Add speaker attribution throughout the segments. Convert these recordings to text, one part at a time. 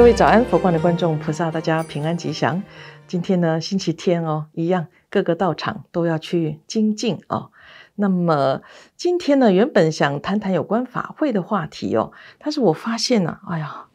Speaker 1: 各位早安，佛光的观众菩萨，大家平安吉祥。今天呢，星期天哦，一样各个道场都要去精进哦。那么今天呢，原本想谈谈有关法会的话题哦，但是我发现呢，哎呀，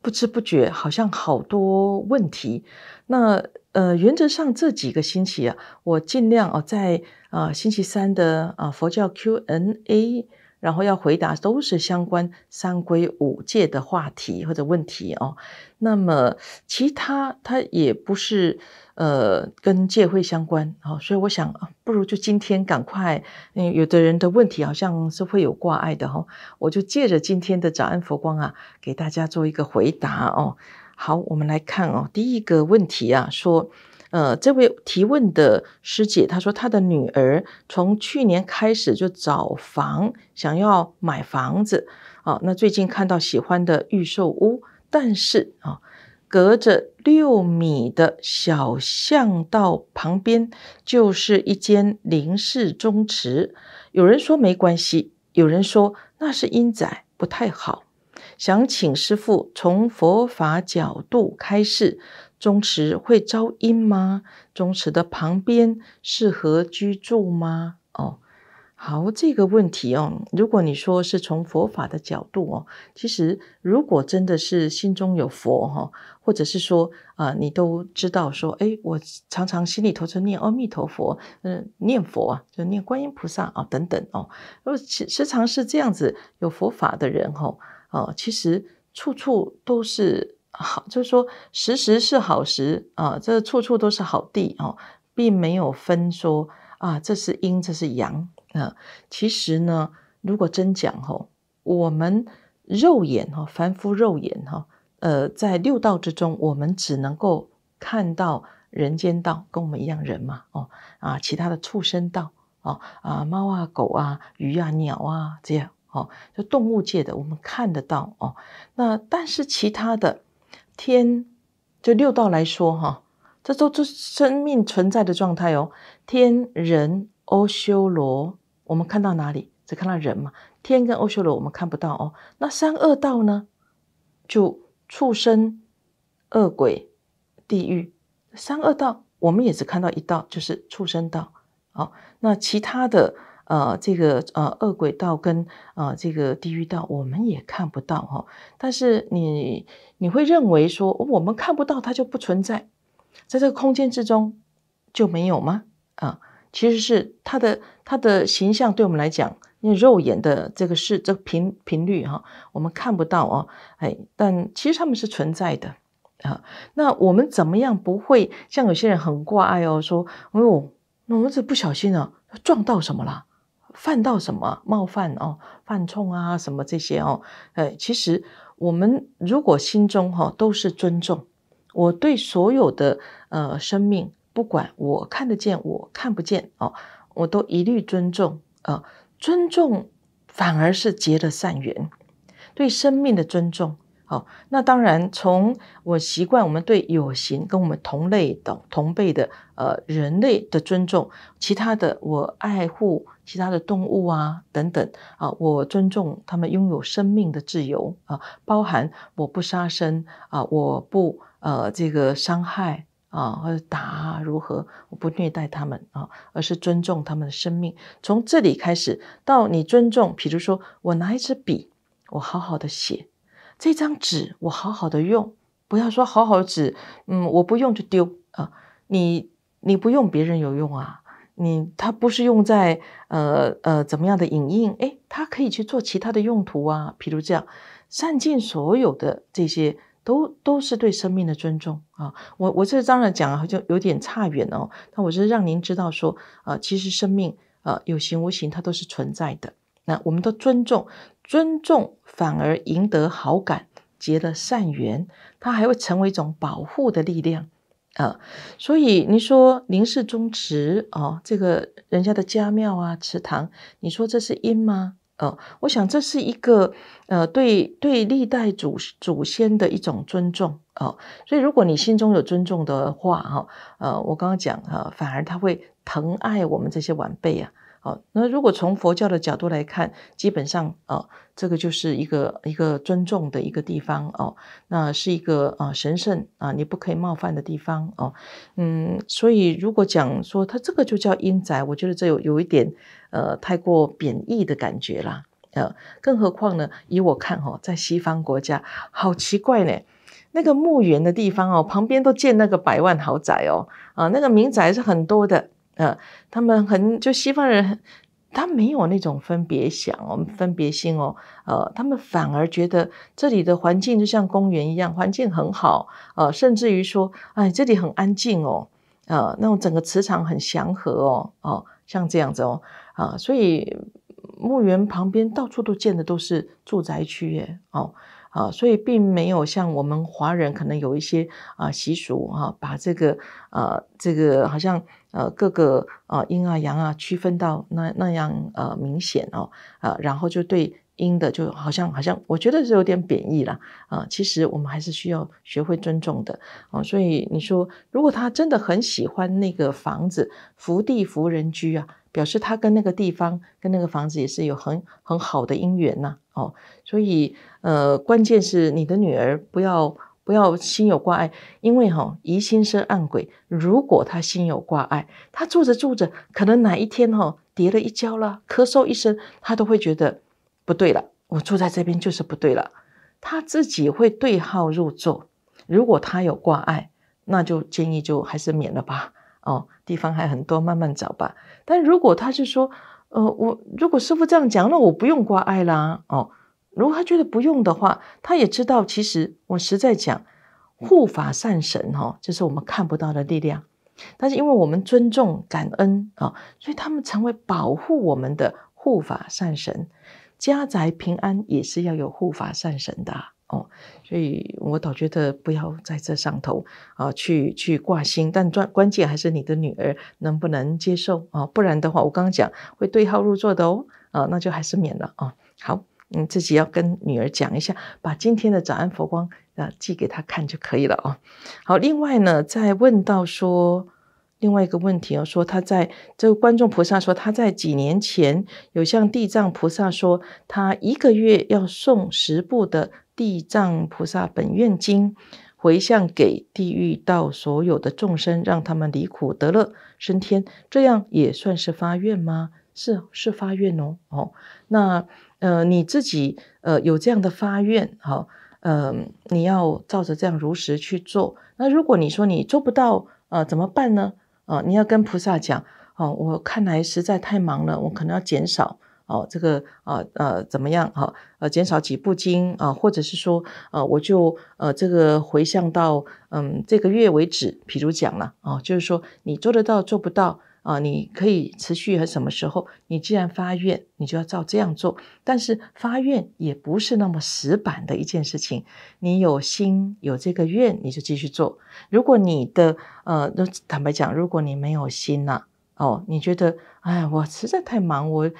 Speaker 1: 不知不觉好像好多问题。那呃，原则上这几个星期啊，我尽量哦，在啊星期三的啊佛教 Q&A。然后要回答都是相关三规五戒的话题或者问题哦，那么其他它也不是呃跟戒会相关哦，所以我想不如就今天赶快，因有的人的问题好像是会有挂碍的哈，我就借着今天的早安佛光啊，给大家做一个回答哦。好，我们来看哦，第一个问题啊，说。呃，这位提问的师姐她说，她的女儿从去年开始就找房，想要买房子。啊。那最近看到喜欢的预售屋，但是啊，隔着六米的小巷道旁边就是一间林氏宗祠。有人说没关系，有人说那是阴宅不太好。想请师父从佛法角度开示。宗祠会招阴吗？宗祠的旁边适合居住吗？哦，好，这个问题哦，如果你说是从佛法的角度哦，其实如果真的是心中有佛哈，或者是说啊，你都知道说，哎，我常常心里头在念阿弥陀佛，嗯，念佛啊，就念观音菩萨啊，等等哦，如果时时常是这样子，有佛法的人哈，哦，其实处处都是。好，就是说时时是好时啊，这处处都是好地哦，并没有分说啊，这是阴，这是阳啊。其实呢，如果真讲吼，我们肉眼哈，凡夫肉眼哈，呃，在六道之中，我们只能够看到人间道，跟我们一样人嘛哦啊，其他的畜生道哦啊，猫啊、狗啊、鱼啊、鸟啊这样哦，就动物界的我们看得到哦。那但是其他的。天，就六道来说，哈，这都是生命存在的状态哦。天人、阿修罗，我们看到哪里？只看到人嘛。天跟阿修罗我们看不到哦。那三恶道呢？就畜生、恶鬼、地狱。三恶道我们也只看到一道，就是畜生道。好，那其他的。呃，这个呃恶鬼道跟呃这个地狱道，我们也看不到哈。但是你你会认为说我们看不到它就不存在，在这个空间之中就没有吗？啊，其实是它的它的形象对我们来讲，因为肉眼的这个是这个频频率哈，我们看不到啊。哎，但其实他们是存在的啊。那我们怎么样不会像有些人很挂碍哦，说哎呦，我们这不小心啊撞到什么了？犯到什么冒犯哦，犯冲啊，什么这些哦，呃，其实我们如果心中哈都是尊重，我对所有的呃生命，不管我看得见我看不见哦，我都一律尊重啊，尊重反而是结的善缘，对生命的尊重。好，那当然，从我习惯我们对有形跟我们同类等同辈的呃人类的尊重，其他的我爱护其他的动物啊等等啊，我尊重他们拥有生命的自由啊，包含我不杀生啊，我不呃这个伤害啊或者打如何，我不虐待他们啊，而是尊重他们的生命。从这里开始到你尊重，比如说我拿一支笔，我好好的写。这张纸我好好的用，不要说好好纸，嗯，我不用就丢啊。你你不用，别人有用啊。你它不是用在呃呃怎么样的影印，诶，它可以去做其他的用途啊。比如这样，善尽所有的这些都都是对生命的尊重啊。我我这当然讲好像有点差远哦，但我是让您知道说啊，其实生命啊有形无形它都是存在的。那我们都尊重，尊重反而赢得好感，结了善缘，它还会成为一种保护的力量啊！所以你说您是宗祠哦，这个人家的家庙啊、祠堂，你说这是因吗？哦，我想这是一个呃，对对历代祖祖先的一种尊重啊！所以如果你心中有尊重的话，哈，呃，我刚刚讲哈，反而他会疼爱我们这些晚辈啊。好，那如果从佛教的角度来看，基本上啊，这个就是一个一个尊重的一个地方哦，那是一个啊神圣啊，你不可以冒犯的地方哦。嗯，所以如果讲说他这个就叫阴宅，我觉得这有有一点呃太过贬义的感觉啦。呃，更何况呢，以我看哦，在西方国家，好奇怪呢，那个墓园的地方哦，旁边都建那个百万豪宅哦，啊，那个民宅是很多的。呃，他们很就西方人，他没有那种分别想，我们分别心哦，呃，他们反而觉得这里的环境就像公园一样，环境很好，呃，甚至于说，哎，这里很安静哦，呃，那种整个磁场很祥和哦，哦，像这样子哦，啊，所以墓园旁边到处都建的都是住宅区耶，哦，啊，所以并没有像我们华人可能有一些啊习俗哈，把这个啊这个好像。呃，各个啊，阴啊，阳啊，区分到那那样呃明显哦，啊，然后就对阴的就好像好像，我觉得是有点贬义啦。啊。其实我们还是需要学会尊重的哦。所以你说，如果他真的很喜欢那个房子，福地福人居啊，表示他跟那个地方跟那个房子也是有很很好的姻缘呐。哦，所以呃，关键是你的女儿不要。不要心有挂碍，因为哈疑心生暗鬼。如果他心有挂碍，他住着住着，可能哪一天哈跌了一跤了，咳嗽一声，他都会觉得不对了。我住在这边就是不对了，他自己会对号入座。如果他有挂碍，那就建议就还是免了吧。哦，地方还很多，慢慢找吧。但如果他是说，呃，我如果师傅这样讲，那我不用挂碍啦。哦。如果他觉得不用的话，他也知道，其实我实在讲，护法善神哈，这是我们看不到的力量。但是因为我们尊重、感恩啊，所以他们成为保护我们的护法善神。家宅平安也是要有护法善神的哦。所以我倒觉得不要在这上头啊去去挂心。但关关键还是你的女儿能不能接受啊？不然的话，我刚刚讲会对号入座的哦啊，那就还是免了啊。好。你自己要跟女儿讲一下，把今天的早安佛光啊寄给她看就可以了哦。好，另外呢，再问到说另外一个问题哦，说他在这个观众菩萨说他在几年前有向地藏菩萨说，他一个月要送十部的地藏菩萨本愿经回向给地狱道所有的众生，让他们离苦得乐升天，这样也算是发愿吗？是是发愿哦哦那。呃，你自己呃有这样的发愿，好，嗯，你要照着这样如实去做。那如果你说你做不到，呃，怎么办呢？呃，你要跟菩萨讲，哦，我看来实在太忙了，我可能要减少，哦，这个啊，呃，怎么样，哈，呃，减少几部经啊，或者是说，呃，我就呃这个回向到嗯这个月为止，譬如讲了，哦，就是说你做得到，做不到。啊，你可以持续和什么时候？你既然发愿，你就要照这样做。但是发愿也不是那么死板的一件事情。你有心有这个愿，你就继续做。如果你的呃，坦白讲，如果你没有心呐，哦，你觉得哎，我实在太忙，我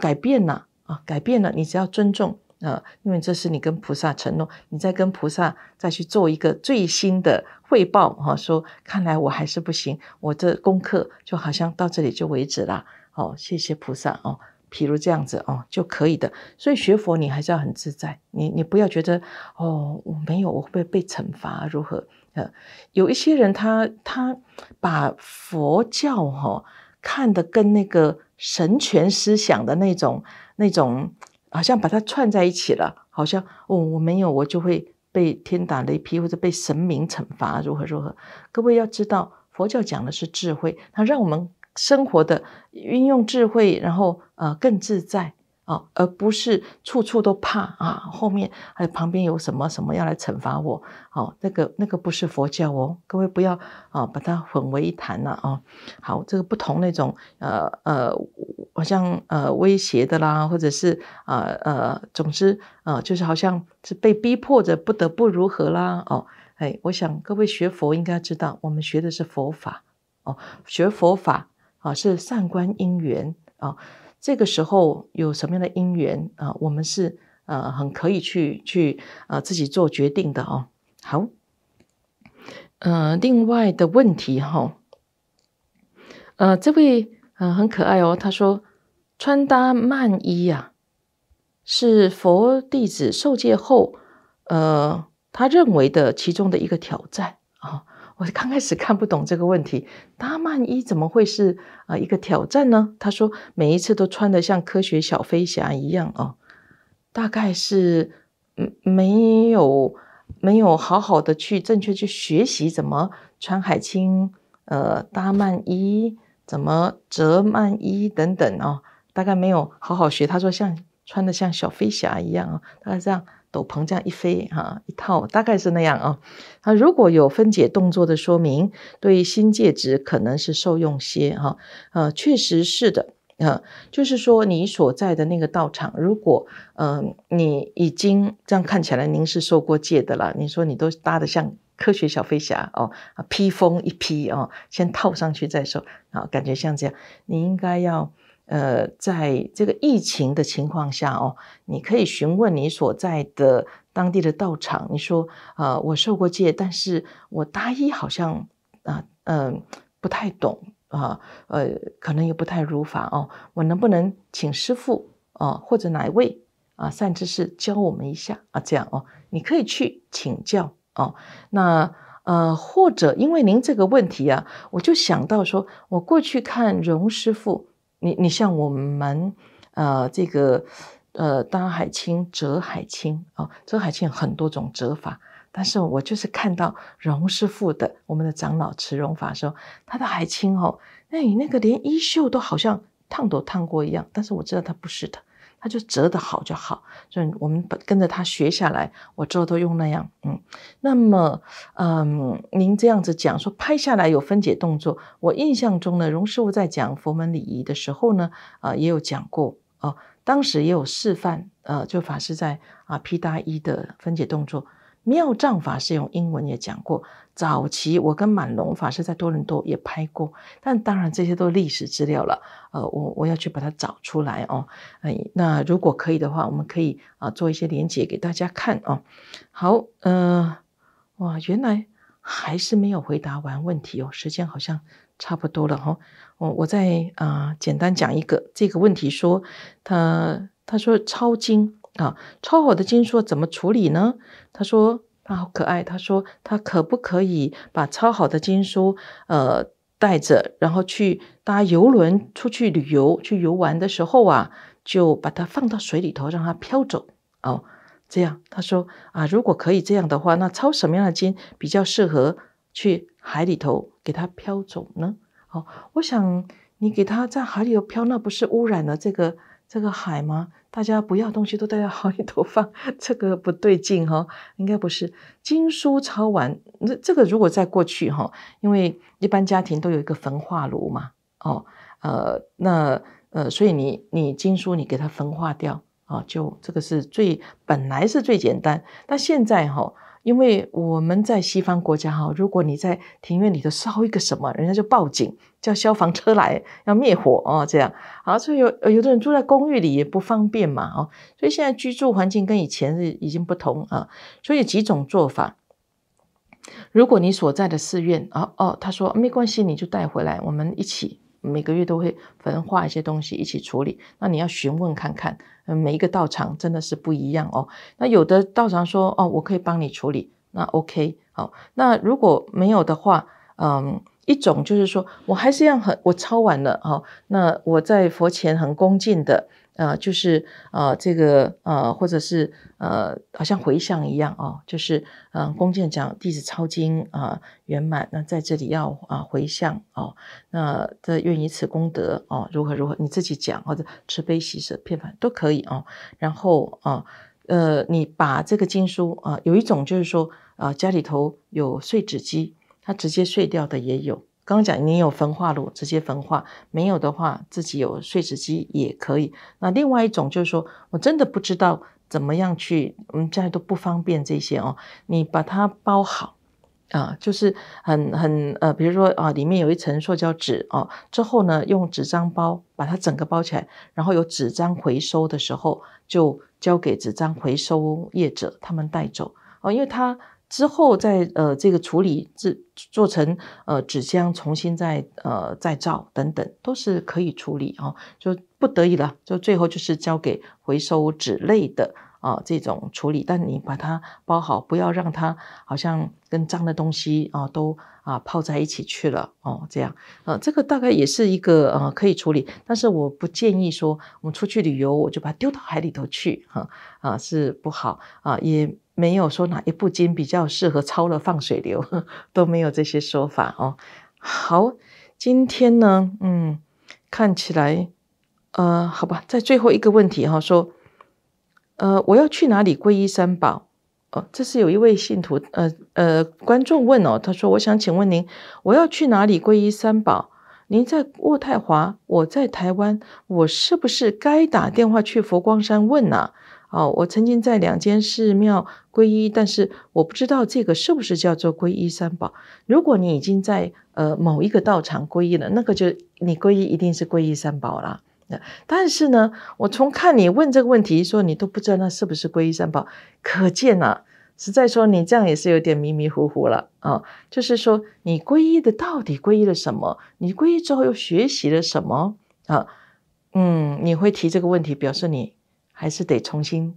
Speaker 1: 改变了啊，改变了。你只要尊重。呃，因为这是你跟菩萨承诺，你再跟菩萨再去做一个最新的汇报哈，说看来我还是不行，我这功课就好像到这里就为止了。好，谢谢菩萨哦，譬如这样子哦就可以的。所以学佛你还是要很自在，你你不要觉得哦，我没有我会不会被惩罚如何？呃，有一些人他他把佛教哈看得跟那个神权思想的那种那种。好像把它串在一起了，好像哦，我没有，我就会被天打雷劈或者被神明惩罚，如何如何？各位要知道，佛教讲的是智慧，它让我们生活的运用智慧，然后呃更自在。啊，而不是处处都怕啊，后面还旁边有什么什么要来惩罚我？好，那个那个不是佛教哦，各位不要啊把它混为一谈了啊。好，这个不同那种呃呃，好像呃威胁的啦，或者是呃呃，总之啊，就是好像是被逼迫着不得不如何啦。哦，哎，我想各位学佛应该知道，我们学的是佛法哦，学佛法啊是善观因缘啊。这个时候有什么样的因缘啊？我们是呃很可以去去呃自己做决定的哦。好，呃，另外的问题哈，呃，这位呃很可爱哦，他说穿搭慢衣呀，是佛弟子受戒后呃他认为的其中的一个挑战啊。我刚开始看不懂这个问题，搭曼衣怎么会是啊一个挑战呢？他说每一次都穿的像科学小飞侠一样哦，大概是嗯没有没有好好的去正确去学习怎么穿海青，呃搭曼衣怎么折曼衣等等哦，大概没有好好学。他说像穿的像小飞侠一样啊，大概这样。斗篷这样一飞哈，一套大概是那样啊。啊，如果有分解动作的说明，对新戒指可能是受用些哈。呃，确实是的啊，就是说你所在的那个道场，如果呃你已经这样看起来您是受过戒的了，你说你都搭的像科学小飞侠哦，披风一披哦，先套上去再说啊，感觉像这样，你应该要。呃，在这个疫情的情况下哦，你可以询问你所在的当地的道场。你说啊，我受过戒，但是我大一好像啊，嗯，不太懂啊，呃，可能也不太如法哦。我能不能请师傅啊，或者哪位啊善知识教我们一下啊？这样哦，你可以去请教哦。那呃，或者因为您这个问题啊，我就想到说，我过去看荣师傅。你你像我们，呃，这个，呃，搭海青、折海青啊，折海青有很多种折法，但是我就是看到荣师傅的我们的长老慈荣法说他的海青哦，你那个连衣袖都好像烫都烫过一样，但是我知道他不是的。他就折得好就好，所以我们跟着他学下来，我之后都用那样。嗯，那么，嗯，您这样子讲说拍下来有分解动作，我印象中呢，荣师傅在讲佛门礼仪的时候呢，啊，也有讲过哦，当时也有示范，呃，就法师在啊 P 大一的分解动作，妙障法师用英文也讲过。早期我跟满龙法师在多伦多也拍过，但当然这些都是历史资料了。呃，我我要去把它找出来哦。哎，那如果可以的话，我们可以啊做一些连接给大家看哦。好，呃，哇，原来还是没有回答完问题哦，时间好像差不多了哈。我我再啊简单讲一个这个问题，说他他说抄经啊，抄好的经说怎么处理呢？他说。他好可爱，他说他可不可以把抄好的经书，呃，带着，然后去搭游轮出去旅游去游玩的时候啊，就把它放到水里头让它飘走哦。这样，他说啊，如果可以这样的话，那抄什么样的经比较适合去海里头给它飘走呢？哦，我想你给它在海里头飘，那不是污染了这个这个海吗？大家不要东西都带到 好里头放，这个不对劲哈，应该不是。经书抄完，那这个如果在过去哈，因为一般家庭都有一个焚化炉嘛，哦，呃，那呃，所以你你经书你给它焚化掉啊，就这个是最本来是最简单，但现在哈。因为我们在西方国家哈，如果你在庭院里头烧一个什么，人家就报警，叫消防车来要灭火哦，这样。好，所以有有的人住在公寓里也不方便嘛，哦，所以现在居住环境跟以前是已经不同啊，所以几种做法。如果你所在的寺院，哦哦，他说没关系，你就带回来，我们一起。每个月都会焚化一些东西一起处理，那你要询问看看，嗯，每一个道场真的是不一样哦。那有的道场说哦，我可以帮你处理，那 OK，好。那如果没有的话，嗯，一种就是说，我还是要很我抄完了，哦，那我在佛前很恭敬的。呃，就是呃，这个呃，或者是呃，好像回向一样哦，就是嗯，弓箭讲弟子抄经啊圆满，那在这里要啊回向哦，那这愿以此功德哦，如何如何，你自己讲或者慈悲喜舍，片片都可以哦。然后啊，呃，你把这个经书啊，有一种就是说啊，家里头有碎纸机，它直接碎掉的也有。刚刚讲，你有焚化炉直接焚化，没有的话，自己有碎纸机也可以。那另外一种就是说，我真的不知道怎么样去，我们现在都不方便这些哦。你把它包好啊，就是很很呃，比如说啊，里面有一层塑胶纸哦，之后呢，用纸张包把它整个包起来，然后有纸张回收的时候，就交给纸张回收业者他们带走哦，因为它。之后再呃这个处理制做成呃纸箱，重新再呃再造等等都是可以处理哈，就不得已了，就最后就是交给回收纸类的啊这种处理。但你把它包好，不要让它好像跟脏的东西啊都啊泡在一起去了哦，这样啊这个大概也是一个呃可以处理，但是我不建议说我们出去旅游我就把它丢到海里头去哈啊是不好啊也。没有说哪一部经比较适合抄了放水流，都没有这些说法哦。好，今天呢，嗯，看起来，呃，好吧，在最后一个问题哈，说，呃，我要去哪里皈依三宝？哦，这是有一位信徒，呃呃，观众问哦，他说，我想请问您，我要去哪里皈依三宝？您在渥太华，我在台湾，我是不是该打电话去佛光山问呢？哦，我曾经在两间寺庙皈依，但是我不知道这个是不是叫做皈依三宝。如果你已经在呃某一个道场皈依了，那个就你皈依一定是皈依三宝了。那但是呢，我从看你问这个问题，说你都不知道那是不是皈依三宝，可见呢，实在说你这样也是有点迷迷糊糊了啊。就是说你皈依的到底皈依了什么？你皈依之后又学习了什么啊？嗯，你会提这个问题，表示你。还是得重新，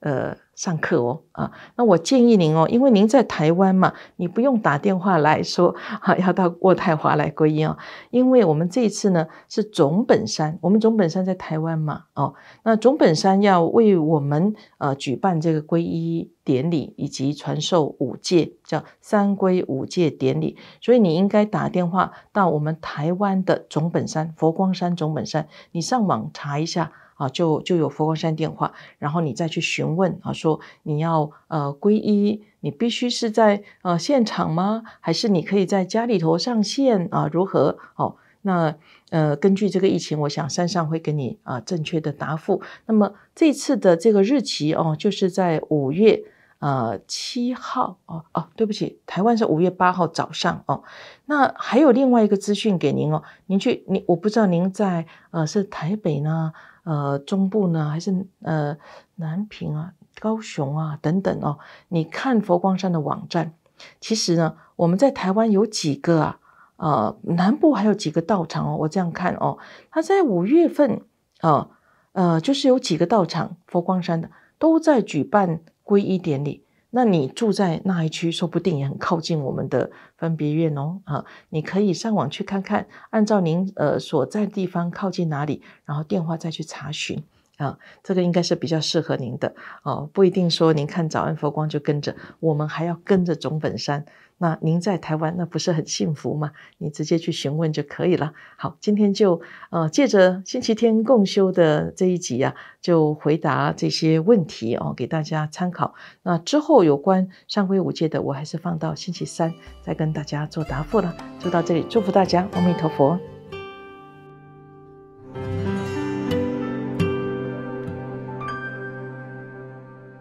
Speaker 1: 呃，上课哦，啊，那我建议您哦，因为您在台湾嘛，你不用打电话来说 啊，要到渥太华来皈依哦，因为我们这次呢是总本山，我们总本山在台湾嘛，哦，那总本山要为我们呃举办这个皈依典礼以及传授五戒，叫三皈五戒典礼，所以你应该打电话到我们台湾的总本山佛光山总本山，你上网查一下。啊，就就有佛光山电话，然后你再去询问啊，说你要呃皈依，你必须是在呃现场吗？还是你可以在家里头上线啊？如何？哦，那呃根据这个疫情，我想山上会给你啊正确的答复。那么这次的这个日期哦，就是在五月呃七号哦哦，对不起，台湾是五月八号早上哦。那还有另外一个资讯给您哦，您去你我不知道您在呃是台北呢？呃，中部呢，还是呃南平啊、高雄啊等等哦。你看佛光山的网站，其实呢，我们在台湾有几个啊，呃南部还有几个道场哦。我这样看哦，他在五月份啊，呃就是有几个道场佛光山的都在举办皈依典礼。那你住在那一区，说不定也很靠近我们的分别院哦。啊，你可以上网去看看，按照您呃所在地方靠近哪里，然后电话再去查询。啊，这个应该是比较适合您的哦，不一定说您看早安佛光就跟着我们，还要跟着总本山。那您在台湾，那不是很幸福吗？你直接去询问就可以了。好，今天就呃借着星期天共修的这一集啊，就回答这些问题哦，给大家参考。那之后有关三归五戒的，我还是放到星期三再跟大家做答复了。就到这里，祝福大家，阿弥陀佛。